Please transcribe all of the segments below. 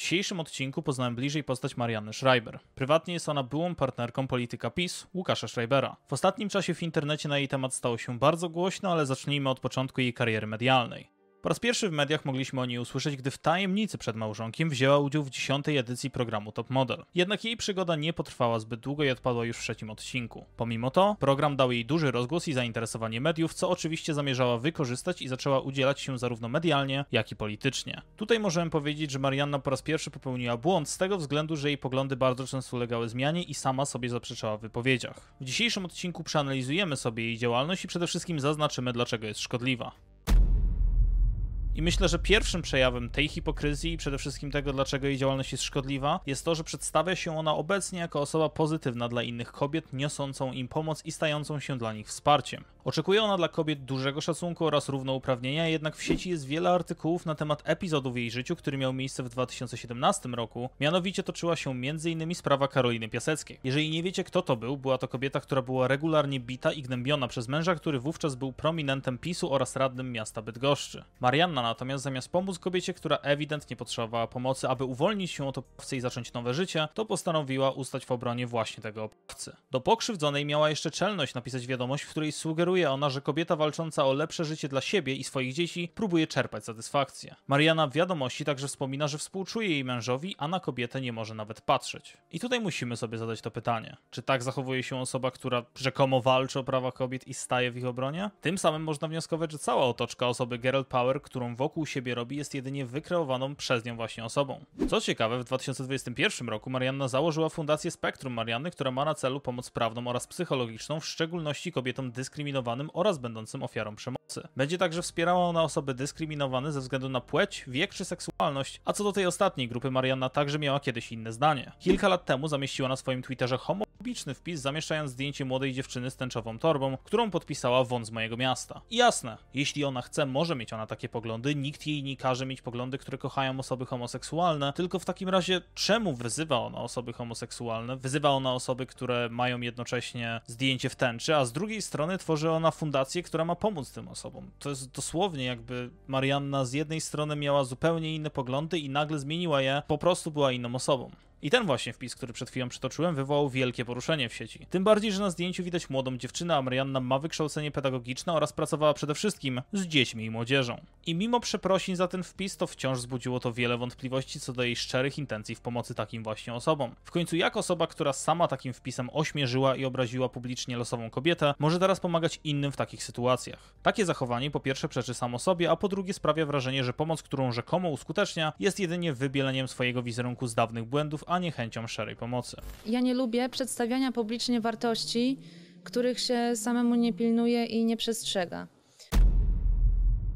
dzisiejszym odcinku poznałem bliżej postać Marianny Schreiber. Prywatnie jest ona byłą partnerką polityka PiS Łukasza Schreibera. W ostatnim czasie w internecie na jej temat stało się bardzo głośno, ale zacznijmy od początku jej kariery medialnej. Po raz pierwszy w mediach mogliśmy o niej usłyszeć, gdy w tajemnicy przed małżonkiem wzięła udział w dziesiątej edycji programu Top Model. Jednak jej przygoda nie potrwała zbyt długo i odpadła już w trzecim odcinku. Pomimo to, program dał jej duży rozgłos i zainteresowanie mediów, co oczywiście zamierzała wykorzystać i zaczęła udzielać się zarówno medialnie, jak i politycznie. Tutaj możemy powiedzieć, że Marianna po raz pierwszy popełniła błąd z tego względu, że jej poglądy bardzo często ulegały zmianie i sama sobie zaprzeczała w wypowiedziach. W dzisiejszym odcinku przeanalizujemy sobie jej działalność i przede wszystkim zaznaczymy, dlaczego jest szkodliwa. I myślę, że pierwszym przejawem tej hipokryzji, i przede wszystkim tego, dlaczego jej działalność jest szkodliwa, jest to, że przedstawia się ona obecnie jako osoba pozytywna dla innych kobiet, niosącą im pomoc i stającą się dla nich wsparciem. Oczekuje ona dla kobiet dużego szacunku oraz równouprawnienia, jednak w sieci jest wiele artykułów na temat epizodu w jej życiu, który miał miejsce w 2017 roku. Mianowicie toczyła się m.in. sprawa Karoliny Piaseckiej. Jeżeli nie wiecie kto to był, była to kobieta, która była regularnie bita i gnębiona przez męża, który wówczas był prominentem PiSu oraz radnym miasta Bydgoszczy. Marianna natomiast zamiast pomóc kobiecie, która ewidentnie potrzebowała pomocy, aby uwolnić się od oprawcy i zacząć nowe życie, to postanowiła ustać w obronie właśnie tego oprawcy. Do pokrzywdzonej miała jeszcze czelność napisać wiadomość, w której sugeruje ona, że kobieta walcząca o lepsze życie dla siebie i swoich dzieci próbuje czerpać satysfakcję. Mariana w wiadomości także wspomina, że współczuje jej mężowi, a na kobietę nie może nawet patrzeć. I tutaj musimy sobie zadać to pytanie. Czy tak zachowuje się osoba, która rzekomo walczy o prawa kobiet i staje w ich obronie? Tym samym można wnioskować, że cała otoczka osoby Gerald Power, którą wokół siebie robi, jest jedynie wykreowaną przez nią właśnie osobą. Co ciekawe, w 2021 roku Marianna założyła fundację Spektrum Marianny, która ma na celu pomoc prawną oraz psychologiczną, w szczególności kobietom dyskryminowanym oraz będącym ofiarą przemocy. Będzie także wspierała ona osoby dyskryminowane ze względu na płeć, wiek czy seksualność, a co do tej ostatniej grupy Marianna także miała kiedyś inne zdanie. Kilka lat temu zamieściła na swoim Twitterze homo publiczny wpis, zamieszczając zdjęcie młodej dziewczyny z tęczową torbą, którą podpisała won z mojego miasta. I jasne, jeśli ona chce, może mieć ona takie poglądy, poglądy, nikt jej nie każe mieć poglądy, które kochają osoby homoseksualne, tylko w takim razie czemu wyzywa ona osoby homoseksualne? Wyzywa ona osoby, które mają jednocześnie zdjęcie w tęczy, a z drugiej strony tworzy ona fundację, która ma pomóc tym osobom. To jest dosłownie jakby Marianna z jednej strony miała zupełnie inne poglądy i nagle zmieniła je, po prostu była inną osobą. I ten właśnie wpis, który przed chwilą przytoczyłem, wywołał wielkie poruszenie w sieci. Tym bardziej, że na zdjęciu widać młodą dziewczynę, a Marianna ma wykształcenie pedagogiczne oraz pracowała przede wszystkim z dziećmi i młodzieżą. I mimo przeprosin za ten wpis, to wciąż zbudziło to wiele wątpliwości co do jej szczerych intencji w pomocy takim właśnie osobom. W końcu jak osoba, która sama takim wpisem ośmierzyła i obraziła publicznie losową kobietę, może teraz pomagać innym w takich sytuacjach? Takie zachowanie po pierwsze przeczy samo sobie, a po drugie sprawia wrażenie, że pomoc, którą rzekomo uskutecznia, jest jedynie wybieleniem swojego wizerunku z dawnych błędów, a nie chęcią szczerej pomocy. Ja nie lubię przedstawiania publicznie wartości, których się samemu nie pilnuje i nie przestrzega.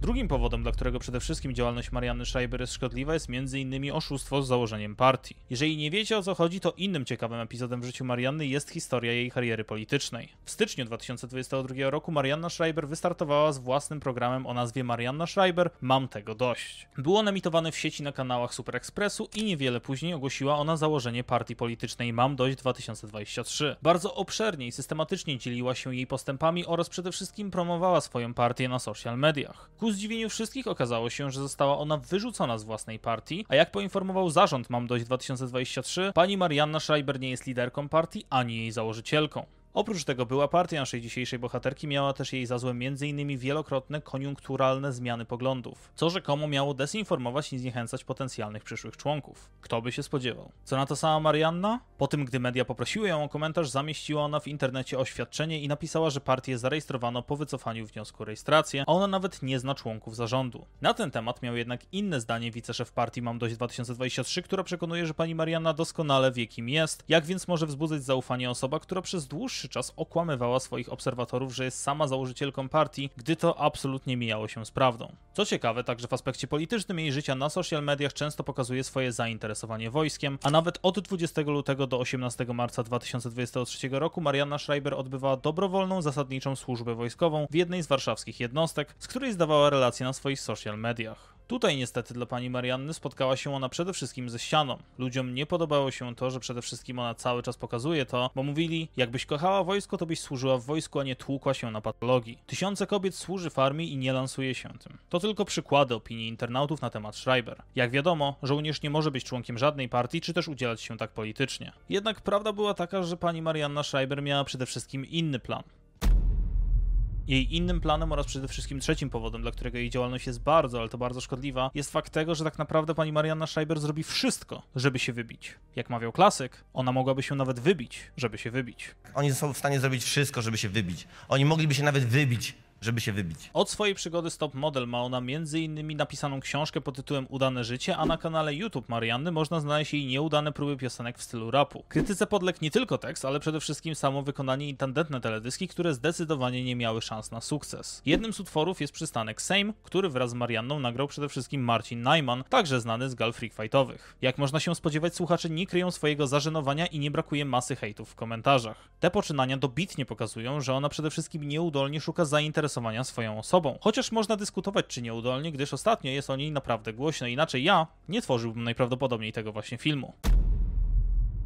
Drugim powodem, dla którego przede wszystkim działalność Marianny Schreiber jest szkodliwa, jest m.in. oszustwo z założeniem partii. Jeżeli nie wiecie o co chodzi, to innym ciekawym epizodem w życiu Marianny jest historia jej kariery politycznej. W styczniu 2022 roku Marianna Schreiber wystartowała z własnym programem o nazwie Marianna Schreiber Mam tego dość. Było on emitowane w sieci na kanałach Super Expressu i niewiele później ogłosiła ona założenie partii politycznej Mam dość 2023. Bardzo obszernie i systematycznie dzieliła się jej postępami oraz przede wszystkim promowała swoją partię na social mediach. Ku Ku zdziwieniu wszystkich okazało się, że została ona wyrzucona z własnej partii, a jak poinformował zarząd Mam Dość 2023, pani Marianna Schreiber nie jest liderką partii ani jej założycielką. Oprócz tego była partia naszej dzisiejszej bohaterki miała też jej za złe m.in. wielokrotne koniunkturalne zmiany poglądów, co rzekomo miało desinformować i zniechęcać potencjalnych przyszłych członków. Kto by się spodziewał? Co na to sama Marianna? Po tym, gdy media poprosiły ją o komentarz, zamieściła ona w internecie oświadczenie i napisała, że partię zarejestrowano po wycofaniu wniosku o rejestrację, a ona nawet nie zna członków zarządu. Na ten temat miał jednak inne zdanie wiceszef partii Mam Dość 2023, która przekonuje, że pani Marianna doskonale wie kim jest, jak więc może wzbudzać zaufanie osoba, która przez dłuższy dłuższy czas okłamywała swoich obserwatorów, że jest sama założycielką partii, gdy to absolutnie mijało się z prawdą. Co ciekawe, także w aspekcie politycznym jej życia na social mediach często pokazuje swoje zainteresowanie wojskiem, a nawet od 20 lutego do 18 marca 2023 roku Marianna Schreiber odbywała dobrowolną zasadniczą służbę wojskową w jednej z warszawskich jednostek, z której zdawała relacje na swoich social mediach. Tutaj niestety dla pani Marianny spotkała się ona przede wszystkim ze ścianą. Ludziom nie podobało się to, że przede wszystkim ona cały czas pokazuje to, bo mówili, jakbyś kochała wojsko, to byś służyła w wojsku, a nie tłukła się na patologii. Tysiące kobiet służy w armii i nie lansuje się tym. To tylko przykłady opinii internautów na temat Schreiber. Jak wiadomo, żołnierz nie może być członkiem żadnej partii, czy też udzielać się tak politycznie. Jednak prawda była taka, że pani Marianna Schreiber miała przede wszystkim inny plan. Jej innym planem oraz przede wszystkim trzecim powodem, dla którego jej działalność jest bardzo, ale to bardzo szkodliwa, jest fakt tego, że tak naprawdę pani Marianna Schreiber zrobi wszystko, żeby się wybić. Jak mawiał klasyk, ona mogłaby się nawet wybić, żeby się wybić. Oni są w stanie zrobić wszystko, żeby się wybić. Oni mogliby się nawet wybić, żeby się wybić. Od swojej przygody Stop Model ma ona m.in. napisaną książkę pod tytułem Udane życie, a na kanale YouTube Marianny można znaleźć jej nieudane próby piosenek w stylu rapu. Krytyce podległ nie tylko tekst, ale przede wszystkim samo wykonanie i tandetne teledyski, które zdecydowanie nie miały szans na sukces. Jednym z utworów jest przystanek Same, który wraz z Marianną nagrał przede wszystkim Marcin Najman, także znany z gal freak fightowych. Jak można się spodziewać, słuchacze nie kryją swojego zażenowania i nie brakuje masy hejtów w komentarzach. Te poczynania dobitnie pokazują, że ona przede wszystkim nieudolnie szuka zainteresowania zainteresowania swoją osobą. Chociaż można dyskutować czy nieudolnie, gdyż ostatnio jest o niej naprawdę głośno, inaczej ja nie tworzyłbym najprawdopodobniej tego właśnie filmu.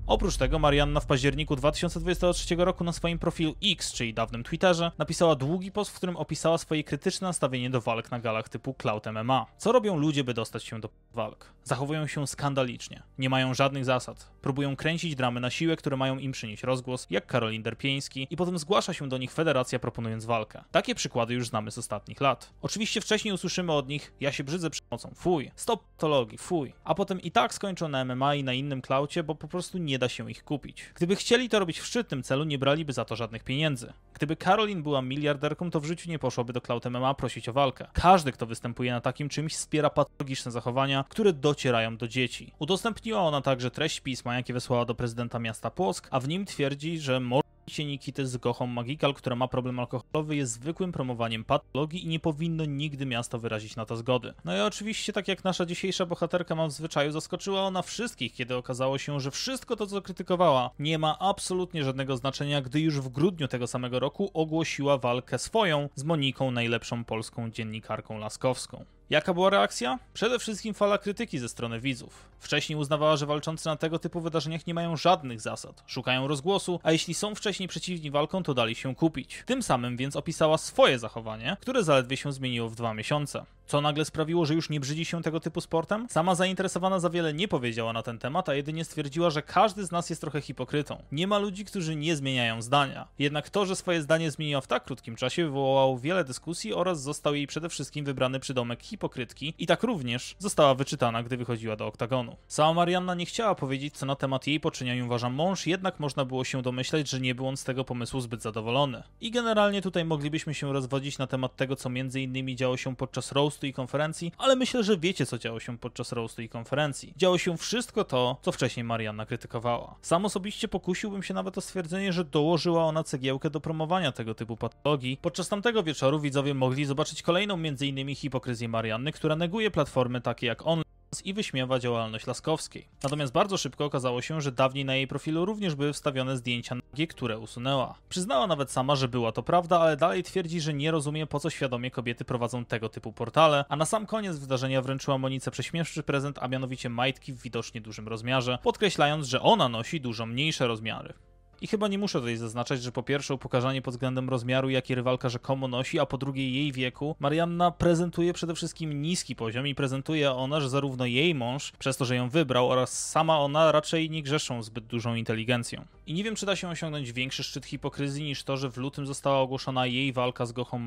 Oprócz tego Marianna w październiku 2023 roku na swoim profilu X, czyli dawnym Twitterze, napisała długi post, w którym opisała swoje krytyczne nastawienie do walk na galach typu Cloud MMA. Co robią ludzie, by dostać się do walk? Zachowują się skandalicznie, nie mają żadnych zasad, próbują kręcić dramy na siłę, które mają im przynieść rozgłos, jak Karolin Derpieński, i potem zgłasza się do nich federacja proponując walkę. Takie przykłady już znamy z ostatnich lat. Oczywiście wcześniej usłyszymy od nich, ja się brzydzę przemocą, fuj, stop patologii, fuj, a potem i tak skończą na MMA i na innym klaucie, bo po prostu nie nie da się ich kupić. Gdyby chcieli to robić w szczytnym celu, nie braliby za to żadnych pieniędzy. Gdyby Karolin była miliarderką, to w życiu nie poszłoby do Cloud MMA prosić o walkę. Każdy, kto występuje na takim czymś, wspiera patologiczne zachowania, które docierają do dzieci. Udostępniła ona także treść pisma, jakie wysłała do prezydenta miasta Płock, a w nim twierdzi, że może Picie Nikity z Gochom Magical, która ma problem alkoholowy, jest zwykłym promowaniem patologii i nie powinno nigdy miasto wyrazić na to zgody. No i oczywiście, tak jak nasza dzisiejsza bohaterka ma w zwyczaju, zaskoczyła ona wszystkich, kiedy okazało się, że wszystko to, co krytykowała, nie ma absolutnie żadnego znaczenia, gdy już w grudniu tego samego roku ogłosiła walkę swoją z Moniką, najlepszą polską dziennikarką laskowską. Jaka była reakcja? Przede wszystkim fala krytyki ze strony widzów. Wcześniej uznawała, że walczący na tego typu wydarzeniach nie mają żadnych zasad, szukają rozgłosu, a jeśli są wcześniej przeciwni walką, to dali się kupić. Tym samym więc opisała swoje zachowanie, które zaledwie się zmieniło w dwa miesiące co nagle sprawiło, że już nie brzydzi się tego typu sportem? Sama zainteresowana za wiele nie powiedziała na ten temat, a jedynie stwierdziła, że każdy z nas jest trochę hipokrytą. Nie ma ludzi, którzy nie zmieniają zdania. Jednak to, że swoje zdanie zmieniła w tak krótkim czasie, wywołało wiele dyskusji oraz został jej przede wszystkim wybrany przydomek hipokrytki i tak również została wyczytana, gdy wychodziła do oktagonu. Sama Marianna nie chciała powiedzieć, co na temat jej poczynienia uważa mąż, jednak można było się domyśleć, że nie był on z tego pomysłu zbyt zadowolony. I generalnie tutaj moglibyśmy się rozwodzić na temat tego, co między innymi działo się podczas roastu roastu i konferencji, ale myślę, że wiecie, co działo się podczas roastu i konferencji. Działo się wszystko to, co wcześniej Marianna krytykowała. Sam osobiście pokusiłbym się nawet o stwierdzenie, że dołożyła ona cegiełkę do promowania tego typu patologii. Podczas tamtego wieczoru widzowie mogli zobaczyć kolejną m.in. hipokryzję Marianny, która neguje platformy takie jak online i wyśmiewa działalność Laskowskiej. Natomiast bardzo szybko okazało się, że dawniej na jej profilu również były wstawione zdjęcia nagie, które usunęła. Przyznała nawet sama, że była to prawda, ale dalej twierdzi, że nie rozumie po co świadomie kobiety prowadzą tego typu portale, a na sam koniec wydarzenia wręczyła Monice prześmiewczy prezent, a mianowicie majtki w widocznie dużym rozmiarze, podkreślając, że ona nosi dużo mniejsze rozmiary. I chyba nie muszę tutaj zaznaczać, że po pierwsze upokarzanie pod względem rozmiaru, jaki rywalka rzekomo nosi, a po drugie jej wieku, Marianna prezentuje przede wszystkim niski poziom i prezentuje ona, że zarówno jej mąż, przez to, że ją wybrał, oraz sama ona raczej nie grzeszą zbyt dużą inteligencją. I nie wiem, czy da się osiągnąć większy szczyt hipokryzji niż to, że w lutym została ogłoszona jej walka z Gochą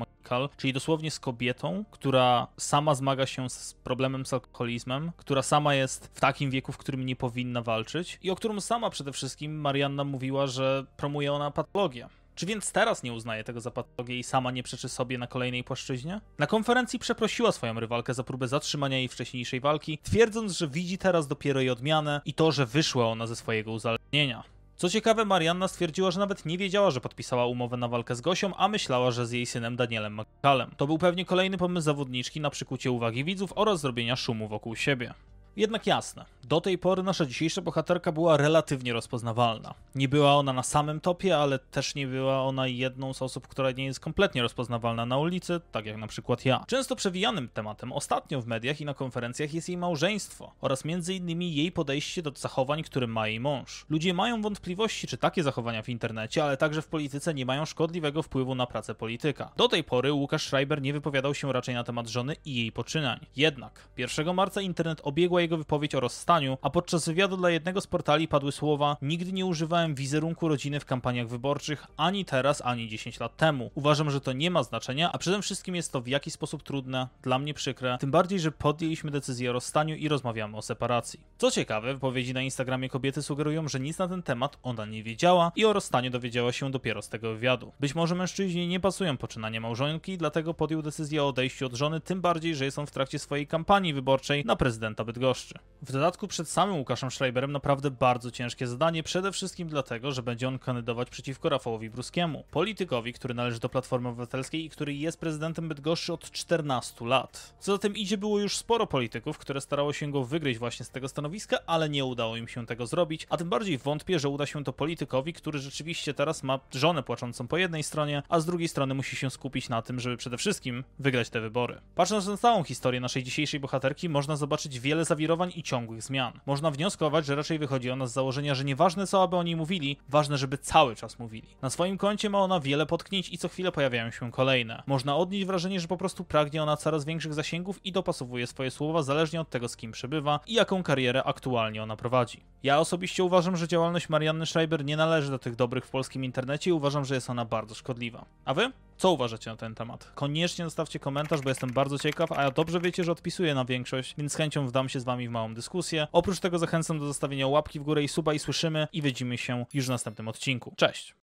czyli dosłownie z kobietą, która sama zmaga się z problemem z alkoholizmem, która sama jest w takim wieku, w którym nie powinna walczyć i o którym sama przede wszystkim Marianna mówiła, że promuje ona patologię. Czy więc teraz nie uznaje tego za patologię i sama nie przeczy sobie na kolejnej płaszczyźnie? Na konferencji przeprosiła swoją rywalkę za próbę zatrzymania jej wcześniejszej walki, twierdząc, że widzi teraz dopiero jej odmianę i to, że wyszła ona ze swojego uzależnienia. Co ciekawe, Marianna stwierdziła, że nawet nie wiedziała, że podpisała umowę na walkę z Gosią, a myślała, że z jej synem Danielem McCallem. To był pewnie kolejny pomysł zawodniczki na przykucie uwagi widzów oraz zrobienia szumu wokół siebie. Jednak jasne, do tej pory nasza dzisiejsza bohaterka była relatywnie rozpoznawalna. Nie była ona na samym topie, ale też nie była ona jedną z osób, która nie jest kompletnie rozpoznawalna na ulicy, tak jak na przykład ja. Często przewijanym tematem ostatnio w mediach i na konferencjach jest jej małżeństwo oraz m.in. jej podejście do zachowań, które ma jej mąż. Ludzie mają wątpliwości, czy takie zachowania w internecie, ale także w polityce nie mają szkodliwego wpływu na pracę polityka. Do tej pory Łukasz Schreiber nie wypowiadał się raczej na temat żony i jej poczynań. Jednak 1 marca internet obiegła jego wypowiedź o rozstaniu, a podczas wywiadu dla jednego z portali padły słowa: Nigdy nie używałem wizerunku rodziny w kampaniach wyborczych, ani teraz, ani 10 lat temu. Uważam, że to nie ma znaczenia, a przede wszystkim jest to w jakiś sposób trudne, dla mnie przykre, tym bardziej, że podjęliśmy decyzję o rozstaniu i rozmawiamy o separacji. Co ciekawe, wypowiedzi na Instagramie kobiety sugerują, że nic na ten temat ona nie wiedziała i o rozstaniu dowiedziała się dopiero z tego wywiadu. Być może mężczyźni nie pasują poczynanie małżonki, dlatego podjął decyzję o odejściu od żony, tym bardziej, że jest on w trakcie swojej kampanii wyborczej na prezydenta Bydgoszczy. W dodatku przed samym Łukaszem Schreiberem naprawdę bardzo ciężkie zadanie, przede wszystkim dlatego, że będzie on kandydować przeciwko Rafałowi Bruskiemu, politykowi, który należy do Platformy Obywatelskiej i który jest prezydentem Bydgoszczy od 14 lat. Co za tym idzie, było już sporo polityków, które starało się go wygryźć właśnie z tego stanowiska stanowiska, ale nie udało im się tego zrobić, a tym bardziej wątpię, że uda się to politykowi, który rzeczywiście teraz ma żonę płaczącą po jednej stronie, a z drugiej strony musi się skupić na tym, żeby przede wszystkim wygrać te wybory. Patrząc na całą historię naszej dzisiejszej bohaterki, można zobaczyć wiele zawirowań i ciągłych zmian. Można wnioskować, że raczej wychodzi ona z założenia, że nieważne co aby o niej mówili, ważne, żeby cały czas mówili. Na swoim koncie ma ona wiele potknięć i co chwilę pojawiają się kolejne. Można odnieść wrażenie, że po prostu pragnie ona coraz większych zasięgów i dopasowuje swoje słowa zależnie od tego, z kim przebywa i jaką karierę aktualnie ona prowadzi. Ja osobiście uważam, że działalność Marianny Schreiber nie należy do tych dobrych w polskim internecie i uważam, że jest ona bardzo szkodliwa. A wy? Co uważacie na ten temat? Koniecznie zostawcie komentarz, bo jestem bardzo ciekaw, a ja dobrze wiecie, że odpisuję na większość, więc z chęcią wdam się z wami w małą dyskusję. Oprócz tego zachęcam do zostawienia łapki w górę i suba i słyszymy i widzimy się już w następnym odcinku. Cześć!